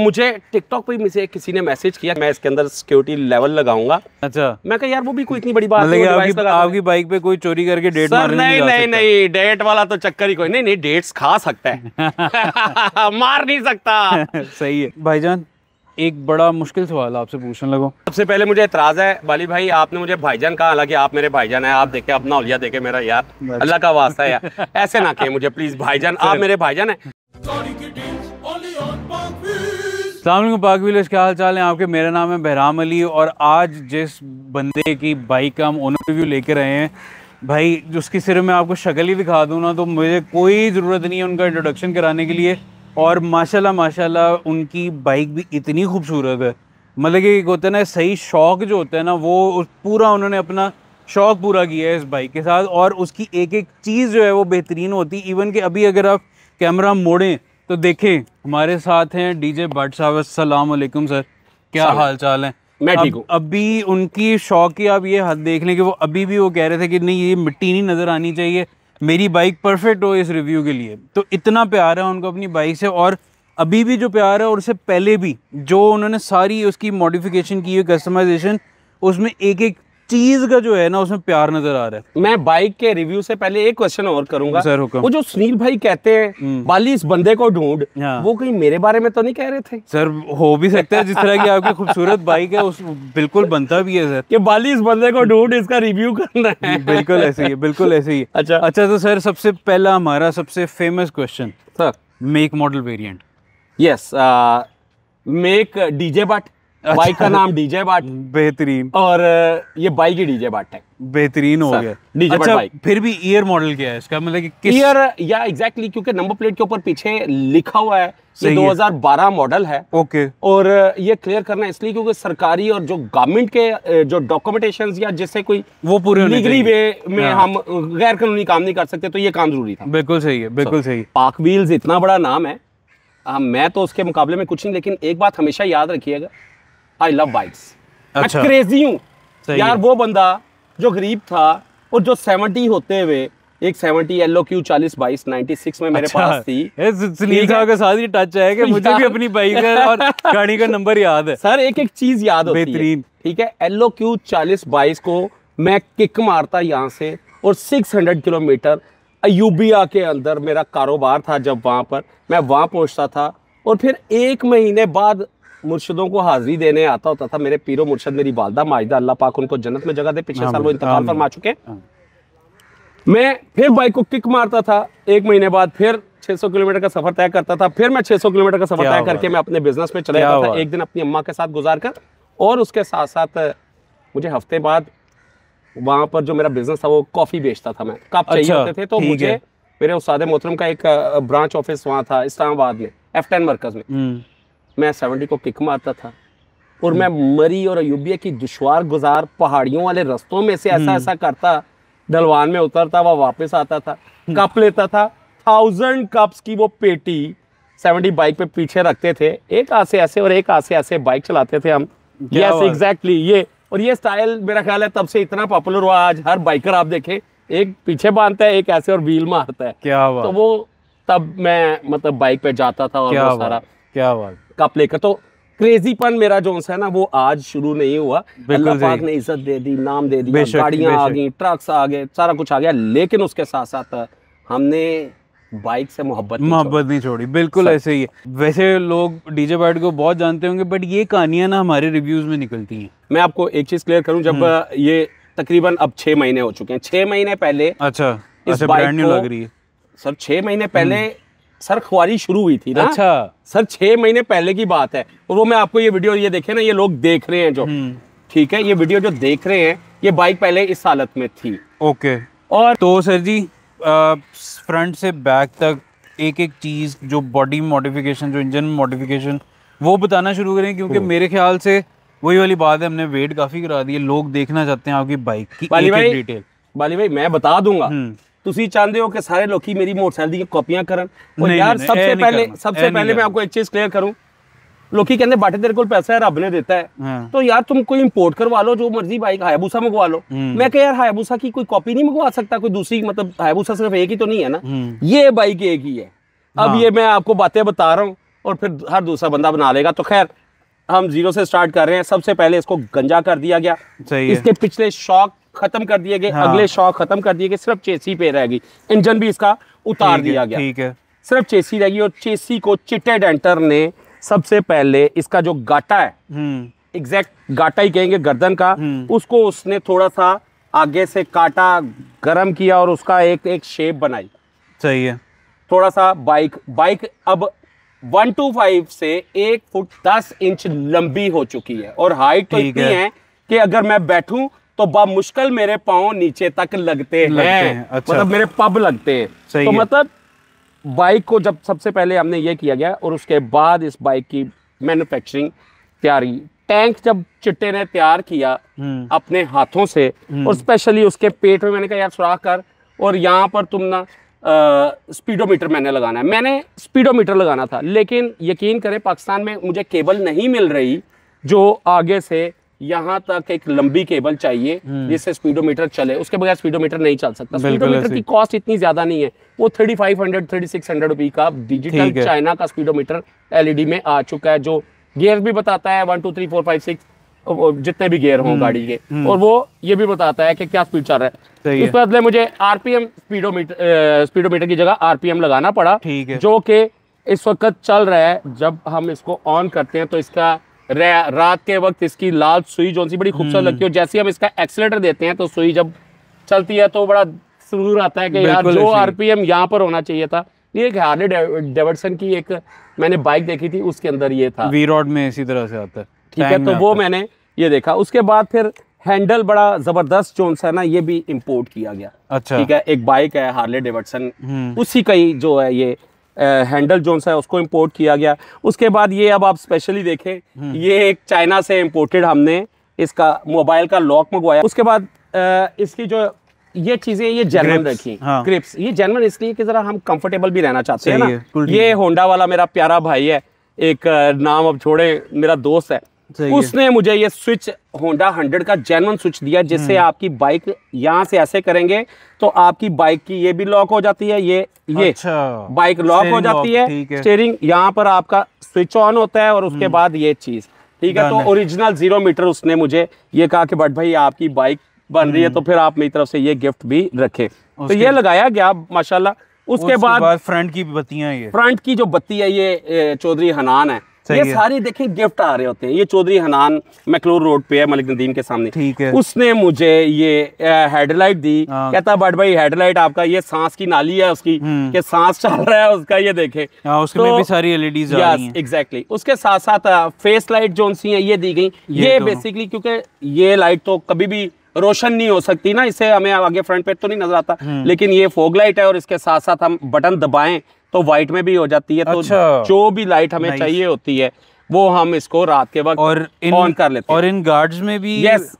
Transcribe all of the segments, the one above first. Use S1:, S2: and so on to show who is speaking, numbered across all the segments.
S1: मुझे टिकटॉक पे मुझे किसी ने मैसेज किया मैं इसके अंदर सिक्योरिटी लेवल लगाऊंगा अच्छा मैं कहा यार वो भी कोई इतनी बड़ी बात मतलब नहीं आपकी, आपकी बाइक पे कोई चोरी करके डेट सर, मारने नहीं नहीं नहीं डेट वाला तो चक्कर ही कोई नहीं नहीं डेट्स खा सकता है मार नहीं सकता
S2: सही है भाईजान एक बड़ा मुश्किल सवाल आपसे पूछने लगो
S1: सबसे पहले मुझे इतराज है बाली भाई आपने मुझे भाईजान कहा हालांकि आप मेरे भाईजान हैं आप देखे अपना उलिया देखे मेरा यार अच्छा। अल्लाह का वास्ता है यार ऐसे ना कहे मुझे प्लीज भाईजान आप अच्छा। मेरे भाईजान है
S2: अलैक्म पाक विलेज क्या हाल चाल है आपके मेरा नाम है बहराम अली और आज जिस बंदे की बाइक का हम ओनर रिव्यू कर रहे हैं भाई उसकी सिर्फ मैं आपको शक्ल ही दिखा दूँ ना तो मुझे कोई ज़रूरत नहीं है उनका इंट्रोडक्शन कराने के लिए और माशाल्लाह माशाल्लाह उनकी बाइक भी इतनी खूबसूरत है मतलब कि एक होता है ना सही शौक जो होता है ना वो पूरा उन्होंने अपना शौक पूरा किया है इस बाइक के साथ और उसकी एक एक चीज़ जो है वो बेहतरीन होती इवन कि अभी अगर आप कैमरा मोड़ें तो देखें हमारे साथ हैं डीजे भट्ट साहब असलम सर क्या हाल चाल है मैं ठीक हूँ अभी उनकी शौक की आप ये हद देख लें कि वो अभी भी वो कह रहे थे कि नहीं ये मिट्टी नहीं नज़र आनी चाहिए मेरी बाइक परफेक्ट हो इस रिव्यू के लिए तो इतना प्यार है उनको अपनी बाइक से और अभी भी जो प्यार है और उससे पहले भी जो उन्होंने सारी उसकी मॉडिफिकेशन की हुई कस्टमाइजेशन उसमें एक एक
S1: चीज का जो है ना उसमें प्यार नजर आ रहा है मैं बाइक के रिव्यू से पहले एक क्वेश्चन और करूंगा सर वो जो सुनील भाई कहते हैं हम्म। बाली इस बंदे को ढूंढ हाँ। वो कहीं मेरे बारे में तो नहीं कह रहे थे
S2: सर हो भी सकता है जिस तरह की आपकी खूबसूरत बाइक है उस बिल्कुल बनता भी है सर कि बाली इस बंदे को ढूंढ इसका रिव्यू करना है बिल्कुल ऐसे ही बिल्कुल ऐसे ही अच्छा अच्छा तो सर सबसे पहला हमारा सबसे famous question sir make model variant
S1: yes make DJ but अच्छा। बाइक का नाम डीजे बाट बेहतरीन और ये बाइक ही डीजे बाट है
S2: बेहतरीन हो गया डीजे अच्छा, बाइक फिर भी ईयर मॉडल क्या है इसका मतलब कि
S1: किस ईयर या एग्जैक्टली क्योंकि नंबर प्लेट के ऊपर पीछे लिखा हुआ है ये 2012 मॉडल है ओके और ये क्लियर करना इसलिए क्योंकि सरकारी और जो गवर्नमेंट के जो डॉक्यूमेंटेशन या जिससे कोई वो पूरे डिग्री वे में हाँ। हम गैर कानूनी काम नहीं कर सकते तो ये काम जरूरी था बिल्कुल सही है बिल्कुल सही पाक व्हील्स इतना बड़ा नाम है मैं तो उसके मुकाबले में कुछ नहीं लेकिन एक बात हमेशा याद रखिएगा आई लव बाइक्स अच्छा। क्रेजी हूँ यार वो बंदा जो गरीब था और जो सेवेंटी होते हुए एक सेवेंटी एलो क्यू चालीस बाईस नाइनटी सिक्स में मेरे अच्छा, पास थी सुनील साहब के साथ ही टच है कि मुझे भी अपनी बाइक और गाड़ी का नंबर याद है सर एक एक चीज याद होती बेहतरीन ठीक है एलो क्यू चालीस बाईस को मैं किक मारता यहाँ से और सिक्स हंड्रेड किलोमीटर अयूबिया के अंदर मेरा कारोबार था जब वहाँ पर मैं वहाँ पहुँचता था और फिर एक महीने बाद मुर्शदों को हाजिरी देने आता होता था मेरे पीरो मुर्शद मेरी वालदा माजदा अल्लाह पाक उनको जन्नत में जगह दे पिछले हाँ, साल वो इंतकाल हाँ, फरमा चुके हाँ। मैं फिर बाइक को किक मारता था एक महीने बाद फिर 600 किलोमीटर का सफर तय करता था फिर मैं 600 किलोमीटर का सफर तय करके मैं अपने बिजनेस में चला जाता था एक दिन अपनी अम्मा के साथ गुजार कर और उसके साथ साथ मुझे हफ्ते बाद वहाँ पर जो मेरा बिजनेस था वो कॉफ़ी बेचता था मैं कप अच्छा, चाहिए होते थे तो मुझे मेरे उसाद मोहतरम का एक ब्रांच ऑफिस वहाँ था इस्लामाबाद में एफ टेन मरकज में हम्म। मैं सेवेंटी को किक मारता था और मैं मरी और अयूबिया की दुशवार गुजार पहाड़ियों वाले रस्तों में से ऐसा हम्म। ऐसा करता ढलवान में उतरता वह वापस आता था हम्म। कप लेता था थाउजेंड कप्स की वो पेटी सेवेंटी बाइक पे पीछे रखते थे एक आसे ऐसे और एक आसे ऐसे बाइक चलाते थे हम यस एग्जैक्टली ये और ये स्टाइल मेरा ख्याल है तब से इतना पॉपुलर हुआ आज हर बाइकर आप देखें एक पीछे बांधता है एक ऐसे और व्हील मारता है क्या बात तो वो तब मैं मतलब बाइक पे जाता था और क्या वो सारा क्या बात कप लेकर तो क्रेजीपन मेरा जो है ना वो आज शुरू नहीं हुआ पाक ने इज्जत दे दी नाम दे दी गाड़ियां आ गई ट्रक्स आ गए सारा कुछ आ गया लेकिन उसके साथ साथ हमने बाइक से मोहब्बत मोहब्बत
S2: नहीं छोड़ी बिल्कुल ऐसे ही है वैसे लोग डीजे बाइट को बहुत जानते होंगे बट ये कहानियां ना हमारे रिव्यूज में निकलती हैं मैं आपको एक चीज क्लियर करूं जब हम्म।
S1: ये तकरीबन अब छह महीने हो चुके हैं छह महीने पहले अच्छा इस अच्छा, बाइक लग रही है सर छह महीने पहले हम्म। सर खुआरी शुरू हुई थी ना अच्छा सर छह महीने पहले की बात है और वो मैं आपको ये वीडियो ये देखे ना ये लोग देख रहे हैं जो हम्म। ठीक है ये वीडियो जो देख रहे हैं ये बाइक पहले इस हालत में थी ओके और तो सर जी फ्रंट
S2: से बैक तक एक एक चीज जो बॉडी मॉडिफिकेशन जो इंजन मॉडिफिकेशन वो बताना शुरू करें क्योंकि हम्म। मेरे ख्याल से वही वाली बात है हमने वेट काफी करा दी है लोग देखना चाहते हैं आपकी बाइक
S1: की बाली भाई डिटेल बाली भाई मैं बता दूंगा हम्म। ਤੁਸੀਂ ਚਾਹੁੰਦੇ ਹੋ ਕਿ ਸਾਰੇ ਲੋਕੀ ਮੇਰੀ ਮੋਟਰਸਾਈਕਲ ਦੀਆਂ ਕਾਪੀਆਂ ਕਰਨ ਉਹ ਯਾਰ ਸਭ ਤੋਂ ਪਹਿਲੇ ਸਭ ਤੋਂ ਪਹਿਲੇ ਮੈਂ ਆਪਕੋ ਇੱਕ ਚੀਜ਼ कहते बाटे तेरे को पैसा है रब ने देता है हाँ। तो यार तुम कोई इम्पोर्ट करवा लो जो मर्जी बाइक हायाबूसा मंगवा लो हम्म। मैं कह यार हायाबूसा की कोई कॉपी नहीं मंगवा सकता कोई दूसरी मतलब हायाबूसा सिर्फ एक ही तो नहीं है ना हम्म। ये बाइक एक ही है अब हाँ। ये मैं आपको बातें बता रहा हूँ और फिर हर दूसरा बंदा बना लेगा तो खैर हम जीरो से स्टार्ट कर रहे हैं सबसे पहले इसको गंजा कर दिया गया सही इसके है। पिछले शॉक खत्म कर दिए गए हाँ। अगले शॉक खत्म कर दिए गए सिर्फ चेसी पे रहेगी इंजन भी इसका उतार दिया गया ठीक है सिर्फ चेसी रहेगी और चेसी को चिटे डेंटर ने सबसे पहले इसका जो गाटा है हम्म। एग्जैक्ट गाटा ही कहेंगे गर्दन का हम्म। उसको उसने थोड़ा सा आगे से काटा गर्म किया और उसका एक एक शेप बनाई सही है थोड़ा सा बाइक बाइक अब 125 से एक फुट दस इंच लंबी हो चुकी है और हाइट तो इतनी है।, है कि अगर मैं बैठूं तो मुश्किल मेरे पाओ नीचे तक लगते, हैं, है। मतलब अच्छा। मतलब मेरे पब लगते हैं तो है। मतलब बाइक को जब सबसे पहले हमने ये किया गया और उसके बाद इस बाइक की मैन्युफैक्चरिंग तैयारी टैंक जब चिट्टे ने तैयार किया हम्म। अपने हाथों से हम्म। और स्पेशली उसके पेट में मैंने कहा यार सुराख कर और यहाँ पर तुम ना स्पीडोमीटर मैंने लगाना है मैंने स्पीडोमीटर लगाना था लेकिन यकीन करें पाकिस्तान में मुझे केबल नहीं मिल रही जो आगे से यहाँ तक एक लंबी केबल चाहिए हम्म। जिससे स्पीडोमीटर चले उसके बगैर स्पीडोमीटर नहीं चल सकता स्पीडोमीटर की कॉस्ट इतनी ज्यादा नहीं है वो thirty five hundred thirty six hundred rupee का डिजिटल चाइना का स्पीडोमीटर एलईडी में आ चुका है जो गियर भी बताता है one two three four five six जितने भी गियर हों हम्म, गाड़ी के हम्म। और वो ये भी बताता है कि क्या स्पीड चल रहा है इस बदले मुझे आरपीएम स्पीडोमीटर स्पीडोमीटर की जगह आरपीएम लगाना पड़ा जो कि इस वक्त चल रहा है जब हम इसको ऑन करते हैं तो इसका रात के वक्त इसकी लाल सुई जो बड़ी खूबसूरत हम्म। लगती है जैसे हम इसका एक्सीटर देते हैं तो सुई जब चलती है तो बड़ा सुरूर आता है कि यार जो आरपीएम यहाँ पर होना चाहिए था ये एक हार्ले डेविडसन की एक मैंने बाइक देखी थी उसके अंदर ये था वी रोड में इसी तरह से आता है ठीक है तो वो मैंने ये देखा उसके बाद फिर हैंडल बड़ा जबरदस्त जो है ना ये भी इम्पोर्ट किया गया अच्छा ठीक है एक बाइक है हार्ले हम्म। डेविडसन उसी का ही जो है ये हैंडल जो है उसको इम्पोर्ट किया गया उसके बाद ये अब आप स्पेशली देखें हम्म। ये एक चाइना से इम्पोर्टेड हमने इसका मोबाइल का लॉक मंगवाया उसके बाद आ, इसकी जो ये चीजें ये जर्मन रखी हाँ। ये जर्मन इसलिए कि जरा हम कंफर्टेबल भी रहना चाहते हैं ना ये होंडा वाला मेरा प्यारा भाई है एक नाम अब छोड़े मेरा दोस्त है उसने मुझे ये स्विच होंडा हंड्रेड का जेनवन स्विच दिया जिससे हम्म। आपकी बाइक यहाँ से ऐसे करेंगे तो आपकी बाइक की ये भी लॉक हो जाती है ये ये अच्छा। बाइक लॉक हो जाती है स्टेयरिंग यहाँ पर आपका स्विच ऑन होता है और उसके हम्म। बाद ये चीज ठीक है तो ओरिजिनल जीरो मीटर उसने मुझे ये कहा कि बट भाई आपकी बाइक बन रही है हम्म। तो फिर आप मेरी तरफ से ये गिफ्ट भी रखे तो ये लगाया गया माशाला उसके, उसके बाद, बाद फ्रंट की बत्तियां ये फ्रंट की जो बत्ती है ये चौधरी हनान है ये सारे देखें गिफ्ट आ रहे होते हैं ये चौधरी हनान मैकलोर रोड पे है मलिक नदीम के सामने ठीक है उसने मुझे ये हेडलाइट दी हाँ। कहता बट भाई हेडलाइट आपका ये सांस की नाली है उसकी हम्म। कि सांस चल रहा है उसका ये देखे हाँ,
S2: उसके तो, भी सारी एलईडीज एग्जैक्टली
S1: e उसके साथ साथ फेस लाइट जो सी है ये दी गई ये बेसिकली तो- क्योंकि ये लाइट तो कभी भी रोशन नहीं हो सकती ना इसे हमें आगे फ्रंट पे तो नहीं नजर आता हम्म। लेकिन ये फोग लाइट है और इसके साथ साथ हम बटन दबाएं तो व्हाइट में भी हो जाती है तो अच्छा। तो जो भी लाइट हमें चाहिए होती है वो हम इसको रात के वक्त और ऑन कर लेते हैं और इन गार्ड्स में भी यस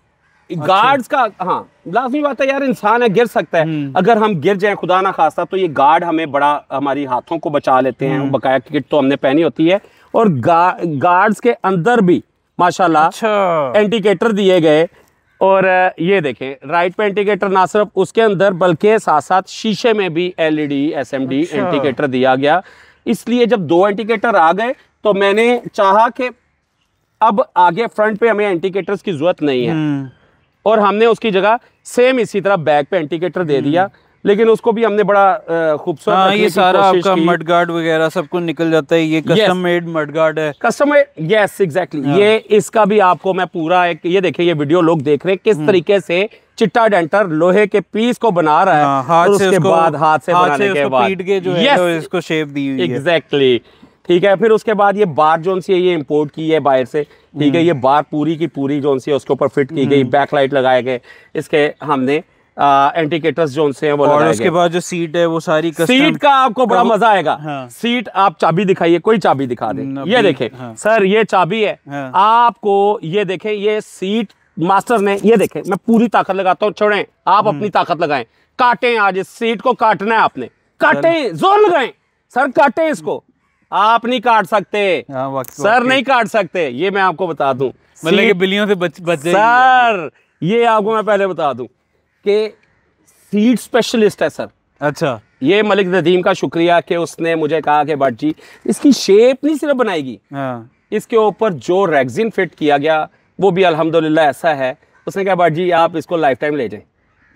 S1: गार्ड्स अच्छा। का हाँ लाजमी बात है यार इंसान है गिर सकता है हम्म। अगर हम गिर जाए खुदा ना खासा तो ये गार्ड हमें बड़ा हमारी हाथों को बचा लेते हैं हम्म। बकाया किट तो हमने पहनी होती है और गार्ड्स के अंदर भी माशाल्लाह अच्छा। इंडिकेटर दिए गए और ये देखें राइट पे इंडिकेटर ना सिर्फ उसके अंदर बल्कि साथ साथ शीशे में भी एलईडी एसएमडी डी इंडिकेटर दिया गया इसलिए जब दो इंडिकेटर आ गए तो मैंने चाहा कि अब आगे फ्रंट पे हमें इंडिकेटर्स की जरूरत नहीं है हम्म। और हमने उसकी जगह सेम इसी तरह बैक पे इंडिकेटर दे हम्म। दिया लेकिन उसको भी हमने बड़ा खूबसूरत हाँ, ये सारा आपका मड
S2: गार्ड वगैरह सब कुछ निकल जाता है ये कस्टम
S1: मेड मड गार्ड है कस्टम मेड यस एग्जैक्टली ये इसका भी आपको मैं पूरा एक ये देखें ये वीडियो लोग देख रहे हैं किस हम्म। तरीके से चिट्टा डेंटर लोहे के पीस को बना रहा है हाँ, हाथ और उसके बाद हाथ से बनाने के बाद के जो है इसको शेप दी हुई एग्जैक्टली ठीक है फिर उसके बाद ये बार जोन सी है ये इम्पोर्ट की है बाहर से ठीक है हम्म। ये बार पूरी की पूरी जोन सी है उसके ऊपर फिट की गई बैकलाइट हम्म। लगाए गए इसके हमने एंटीकेटस जोन से हैं वो और उसके बाद
S2: जो सीट है वो सारी
S1: सीट का आपको बड़ा मजा आएगा हाँ। सीट आप चाबी दिखाइए कोई चाबी दिखा दे ये देखे हाँ। सर ये चाबी है हाँ। आपको ये देखे ये सीट मास्टर ने ये देखे मैं पूरी ताकत लगाता हूँ छोड़े आप हम्म। अपनी ताकत लगाए काटे आज इस सीट को काटना है आपने काटे जोर लगाए सर काटे इसको आप नहीं काट सकते हाँ, सर नहीं काट सकते ये मैं आपको बता दू मतलब से बच बच सर ये आपको मैं पहले बता दू के सीड स्पेशलिस्ट है सर अच्छा ये मलिक नदीम का शुक्रिया कि उसने मुझे कहा कि भट जी इसकी शेप नहीं सिर्फ बनाएगी हाँ। इसके ऊपर जो रेगजिन फिट किया गया वो भी अल्हम्दुलिल्लाह ऐसा है उसने कहा भट जी आप इसको लाइफ टाइम ले जाएं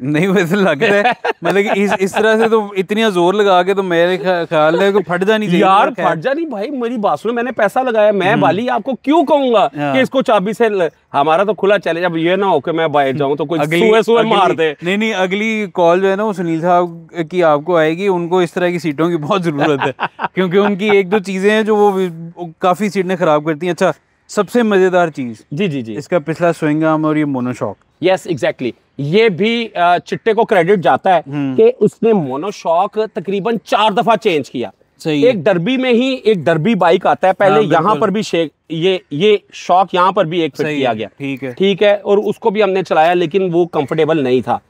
S2: नहीं वैसे लग रहा है मतलब कि इस इस तरह से तो इतनी जोर लगा के तो
S1: मेरे ख्याल है कि फट जा चाहिए यार फट नहीं भाई मेरी बात सुनो मैंने पैसा लगाया मैं हम्म। बाली आपको क्यों कहूंगा हाँ। कि इसको चाबी से ल... हमारा तो खुला चैलेंज जब ये ना हो कि मैं बाहर जाऊं तो कोई सुए सुबह मार दे
S2: नहीं नहीं अगली कॉल जो है ना वो सुनील साहब की आपको आएगी उनको इस तरह की सीटों की बहुत जरूरत है क्योंकि उनकी एक दो चीजें हैं जो वो काफी सीटें खराब करती हैं अच्छा सबसे मजेदार चीज जी जी जी इसका पिछला स्विंग आर्म और ये मोनोशॉक
S1: यस एग्जैक्टली ये भी चिट्टे को क्रेडिट जाता है हम्म। कि उसने मोनोशॉक तकरीबन चार दफा चेंज किया एक डरबी में ही एक डरबी बाइक आता है हाँ, पहले यहाँ पर भी शेक ये ये शॉक यहाँ पर भी एक फिट किया गया ठीक है ठीक है और उसको भी हमने चलाया लेकिन वो कंफर्टेबल नहीं था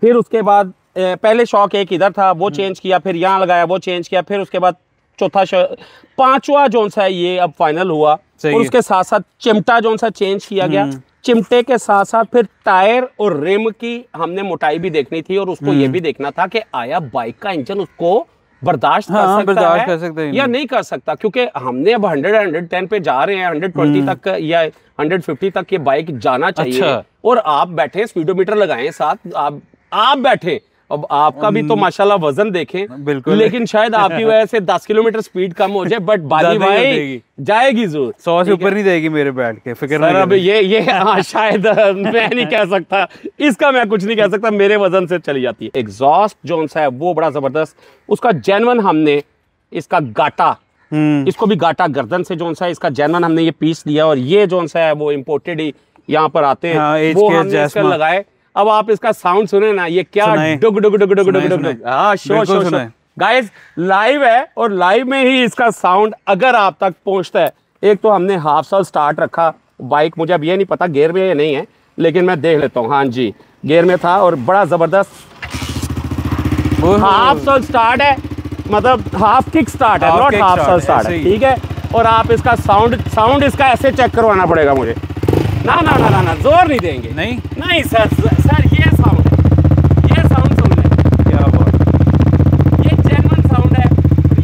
S1: फिर उसके बाद पहले शॉक एक इधर था वो चेंज हम्म। किया फिर यहाँ लगाया वो चेंज किया फिर उसके बाद चौथा पांचवा जोन सा ये अब फाइनल हुआ और उसके साथ साथ चिमटा जोन सा चेंज किया गया हम्म। चिमटे के साथ साथ फिर टायर और रिम की हमने मोटाई भी देखनी थी और उसको ये हम्म। भी देखना था कि आया बाइक का इंजन उसको बर्दाश्त हाँ, कर सकता बर्दाश्त है कर सकते हैं या नहीं कर सकता क्योंकि हमने अब 100 110 पे जा रहे हैं 120 हम्म। तक या 150 तक ये बाइक जाना चाहिए अच्छा। और आप बैठे स्पीडोमीटर लगाए साथ आप आप बैठे अब आपका भी तो माशाल्लाह वजन देखें बिल्कुल लेकिन शायद आपकी वजह से 10 किलोमीटर स्पीड कम हो जाए बट बाली भाई जाएगी जरूर सौ से ऊपर नहीं जाएगी मेरे बैठ के फिक्र नहीं अब ये ये हाँ शायद मैं नहीं कह सकता इसका मैं कुछ नहीं कह सकता मेरे वजन से चली जाती है एग्जॉस्ट जो है वो बड़ा जबरदस्त उसका जेनवन हमने इसका गाटा हम्म। इसको भी गाटा गर्दन से जो है इसका जेनवन हमने ये पीस लिया और ये जो है वो इम्पोर्टेड ही यहाँ पर आते हैं हाँ, वो हमने लगाए अब आप इसका साउंड सुने ना ये क्या डुग डुग डुग डुग डुग डुग गाइस हाँ, लाइव है और लाइव में ही इसका साउंड अगर आप तक पहुंचता है एक तो हमने हाफ साल स्टार्ट रखा बाइक मुझे अब ये नहीं पता गेयर में या नहीं है लेकिन मैं देख लेता हूँ हाँ जी गेयर में था और बड़ा ज़बरदस्त हाफ साल स्टार्ट है मतलब हाफ किक स्टार्ट है नॉट हाफ साल स्टार्ट ठीक है और आप इसका साउंड साउंड इसका ऐसे चेक करवाना पड़ेगा मुझे ना ना ना ना ना जोर नहीं देंगे नहीं नहीं सर सर ये साउंड ये साउंड सुन लें क्या बात ये जेनवन साउंड है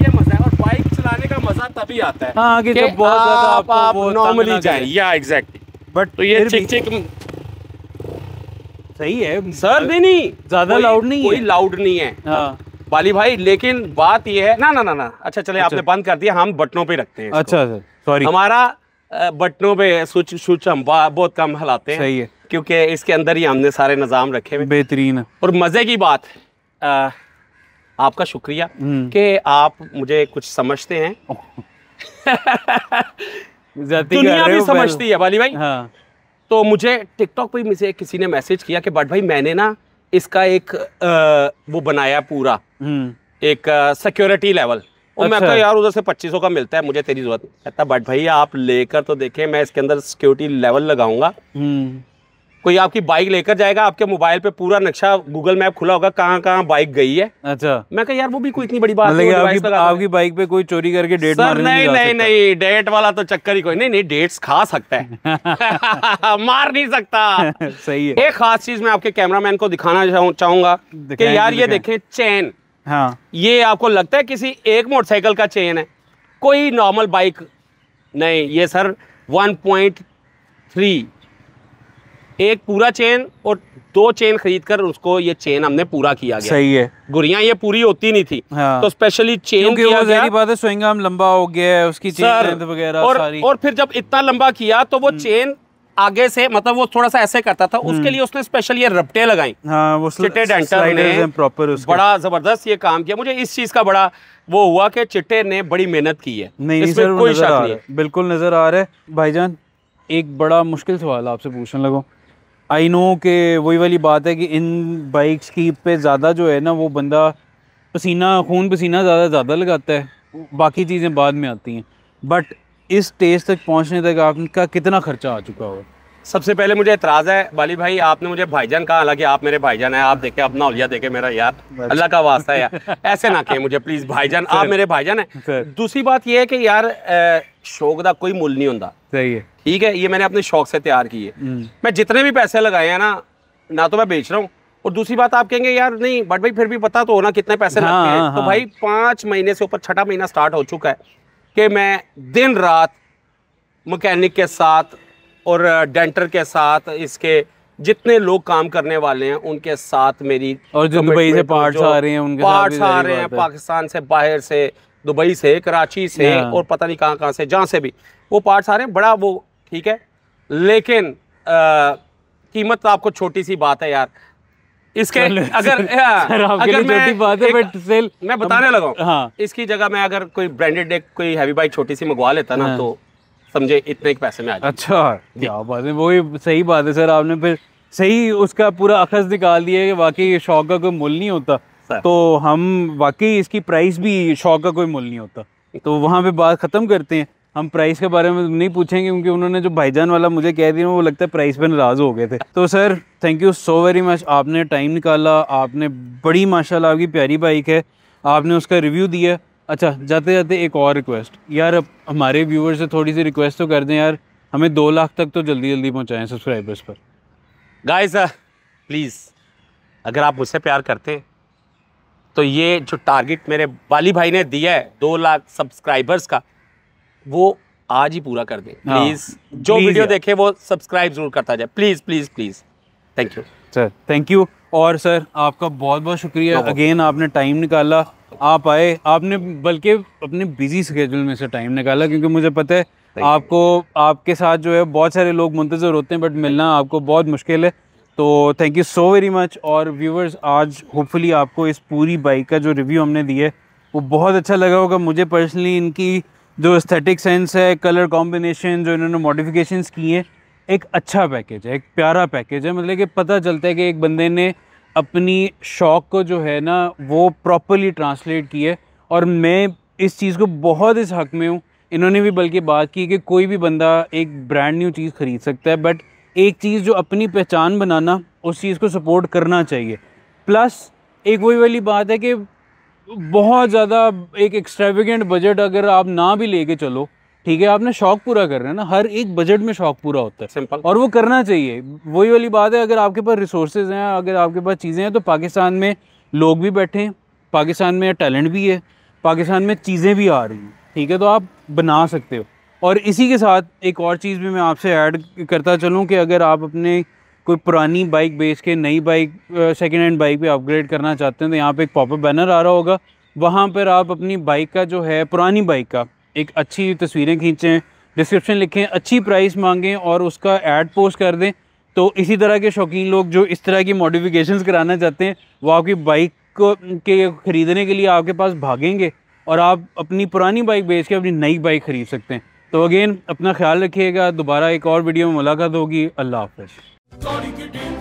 S1: ये मजा है और बाइक चलाने का मजा तभी आता है हाँ कि जब बहुत ज़्यादा आप, आप नॉर्मली जाए या एग्जैक्टली बट तो ये चिक चिक सही है सर नहीं नहीं ज़्यादा लाउड नहीं कोई लाउड नहीं है हाँ बाली भाई लेकिन बात यह है ना ना ना ना अच्छा चले अच्छा, आपने बंद कर दिया हम बटनों पे रखते हैं अच्छा
S2: सॉरी अच्छा। हमारा
S1: बटनों पे स्विच स्विच हम बहुत कम हिलाते हैं सही है क्योंकि इसके अंदर ही हमने सारे निज़ाम रखे हुए बेहतरीन और मज़े की बात आ, आपका शुक्रिया हम्म। कि आप मुझे कुछ समझते हैं दुनिया भी समझती है वाली भाई हाँ। तो मुझे टिकटॉक पे मुझे किसी ने मैसेज किया कि बट भाई मैंने ना इसका एक आ, वो बनाया पूरा हम्म। एक सिक्योरिटी लेवल और अच्छा। मैं यार उधर से 2500 का मिलता है मुझे तेरी जरूरत कहता बट भैया आप लेकर तो देखें मैं इसके अंदर सिक्योरिटी लेवल लगाऊंगा हम्म। कोई आपकी बाइक लेकर जाएगा आपके मोबाइल पे पूरा नक्शा गूगल मैप खुला होगा कहाँ कहाँ बाइक गई है अच्छा मैं कहा यार वो भी कोई इतनी बड़ी बात नहीं मतलब आपकी, आपकी बाइक पे कोई चोरी करके डेट सर, नहीं नहीं नहीं, नहीं डेट वाला तो चक्कर ही कोई नहीं नहीं डेट्स खा सकता है मार नहीं सकता सही है एक खास चीज मैं आपके कैमरा को दिखाना चाहूंगा कि यार ये देखे चैन हाँ ये आपको लगता है किसी एक मोटरसाइकिल का चेन है कोई नॉर्मल बाइक नहीं ये सर 1.3 एक पूरा चेन और दो चेन खरीद कर उसको ये चेन हमने पूरा किया गया सही है गुड़िया ये पूरी होती नहीं थी हाँ। तो स्पेशली चेन किया गया बात
S2: है स्विंग लंबा हो गया उसकी चेन वगैरह और, और
S1: फिर जब इतना लंबा किया तो वो चेन हम्म। आगे से मतलब वो थोड़ा सा ऐसे करता था उसके हम्म। लिए उसने स्पेशल ये रपटे लगाई
S2: हाँ, चिट्टे डेंटर ने प्रॉपर बड़ा
S1: जबरदस्त ये काम किया मुझे इस चीज का बड़ा वो हुआ कि चिट्टे ने बड़ी मेहनत की है नहीं, नहीं सर कोई शक नहीं
S2: बिल्कुल नजर आ रहा है भाईजान एक बड़ा मुश्किल सवाल आपसे पूछने लगो आई नो के वही वाली बात है कि इन बाइक्स की पे ज़्यादा जो है ना वो बंदा पसीना खून पसीना ज़्यादा ज़्यादा लगाता है बाकी चीज़ें बाद में आती हैं बट इस स्टेज तक पहुंचने तक आपका कितना खर्चा आ चुका हो
S1: सबसे पहले मुझे इतराज़ है बाली भाई आपने मुझे भाईजान कहा हालांकि आप मेरे भाईजान हैं आप देखे अपना उलिया देखे मेरा यार अच्छा। अल्लाह का वास्ता है यार ऐसे ना कहे मुझे प्लीज़ भाईजान आप मेरे भाईजान हैं दूसरी बात यह है कि यार शौक का कोई मूल नहीं होता सही है ठीक है ये मैंने अपने शौक से तैयार की है हम्म। मैं जितने भी पैसे लगाए हैं ना ना तो मैं बेच रहा हूँ और दूसरी बात आप कहेंगे यार नहीं बट भाई फिर भी पता तो होना कितने पैसे हाँ, लगते हैं हाँ, तो हाँ। भाई पाँच महीने से ऊपर छठा महीना स्टार्ट हो चुका है कि मैं दिन रात मकैनिक के साथ और डेंटर के साथ इसके जितने लोग काम करने वाले हैं उनके साथ मेरी और जो दुबई से पार्ट्स आ रहे हैं उनके पार्ट्स आ रहे हैं पाकिस्तान से बाहर से दुबई से कराची से हाँ। और पता नहीं कहाँ कहाँ से जहाँ से भी वो पार्ट्स आ रहे हैं बड़ा वो ठीक है लेकिन आ, कीमत तो आपको छोटी सी बात है यार इसके अगर हाँ, अगर मैं बात है बट सेल मैं बताने लगा हूँ हाँ। इसकी जगह मैं अगर कोई ब्रांडेड एक कोई हैवी बाइक छोटी सी मंगवा लेता ना हाँ। तो समझे इतने ही पैसे में आ
S2: अच्छा क्या बात है वही सही बात है सर आपने फिर सही उसका पूरा अखज निकाल दिया कि वाकई शौक का कोई मूल नहीं होता तो हम वाकई इसकी प्राइस भी शौक का कोई मूल नहीं होता तो वहाँ पे बात ख़त्म करते हैं हम प्राइस के बारे में नहीं पूछेंगे क्योंकि उन्होंने जो भाईजान वाला मुझे कह दिया वो लगता है प्राइस पे नाराज हो गए थे तो sir thank you so very much आपने टाइम निकाला आपने बड़ी माशाल्लाह आपकी प्यारी बाइक है आपने उसका रिव्यू दिया अच्छा जाते जाते एक और रिक्वेस्ट यार अब हमारे व्यूवर से थोड़ी सी रिक्वेस्ट तो कर दें यार हमें दो लाख तक तो जल्दी जल्दी पहुँचाएँ सब्सक्राइबर्स पर
S1: गाय सर प्लीज़ अगर आप मुझसे प्यार करते तो ये जो टारगेट मेरे वाली भाई ने दिया है दो लाख सब्सक्राइबर्स का वो आज ही पूरा कर दे प्लीज हाँ। जो वीडियो देखे वो सब्सक्राइब जरूर करता जाए please please please thank you
S2: sir thank you और सर आपका बहुत बहुत शुक्रिया अगेन आपने टाइम निकाला आप आए आपने बल्कि अपने बिजी स्केड्यूल में से टाइम निकाला क्योंकि मुझे पता है आपको आपके साथ जो है बहुत सारे लोग मुंतज़र होते हैं बट मिलना आपको बहुत मुश्किल है तो thank you so very much और व्यूवर्स आज होपफुली आपको इस पूरी बाइक का जो रिव्यू हमने दिया है वो बहुत अच्छा लगा होगा मुझे पर्सनली इनकी जो एस्थेटिक सेंस है कलर कॉम्बिनेशन जो इन्होंने मॉडिफिकेशंस की हैं एक अच्छा पैकेज है एक प्यारा पैकेज है मतलब कि पता चलता है कि एक बंदे ने अपनी शौक़ को जो है ना वो प्रॉपरली ट्रांसलेट की है और मैं इस चीज़ को बहुत इस हक़ में हूँ इन्होंने भी बल्कि बात की कि कोई भी बंदा एक ब्रांड न्यू चीज़ ख़रीद सकता है बट एक चीज़ जो अपनी पहचान बनाना उस चीज़ को सपोर्ट करना चाहिए प्लस एक वही वाली बात है कि बहुत ज़्यादा एक एक्स्ट्रेविगेंट बजट अगर आप ना भी लेके चलो ठीक है आपने शौक पूरा कर रहे हैं ना हर एक बजट में शौक पूरा होता है सिंपल और वो करना चाहिए वही वाली बात है अगर आपके पास रिसोर्सेज हैं अगर आपके पास चीज़ें हैं तो पाकिस्तान में लोग भी बैठे हैं पाकिस्तान में टैलेंट भी है पाकिस्तान में चीज़ें भी आ रही हैं ठीक है तो आप बना सकते हो और इसी के साथ एक और चीज़ भी मैं आपसे ऐड करता चलूँ कि अगर आप अपने कोई पुरानी बाइक बेच के नई बाइक सेकेंड हैंड बाइक भी अपग्रेड करना चाहते हैं तो यहाँ पे एक पॉपअप बैनर आ रहा होगा वहाँ पर आप अपनी बाइक का जो है पुरानी बाइक का एक अच्छी तस्वीरें खींचें डिस्क्रिप्शन लिखें अच्छी प्राइस मांगें और उसका एड पोस्ट कर दें तो इसी तरह के शौकीन लोग जो इस तरह की मॉडिफिकेशन कराना चाहते हैं वो आपकी बाइक को के ख़रीदने के लिए आपके पास भागेंगे और आप अपनी पुरानी बाइक बेच के अपनी नई बाइक ख़रीद सकते हैं तो अगेन अपना ख्याल रखिएगा दोबारा एक और वीडियो में मुलाकात होगी अल्लाह हाफ Lord, you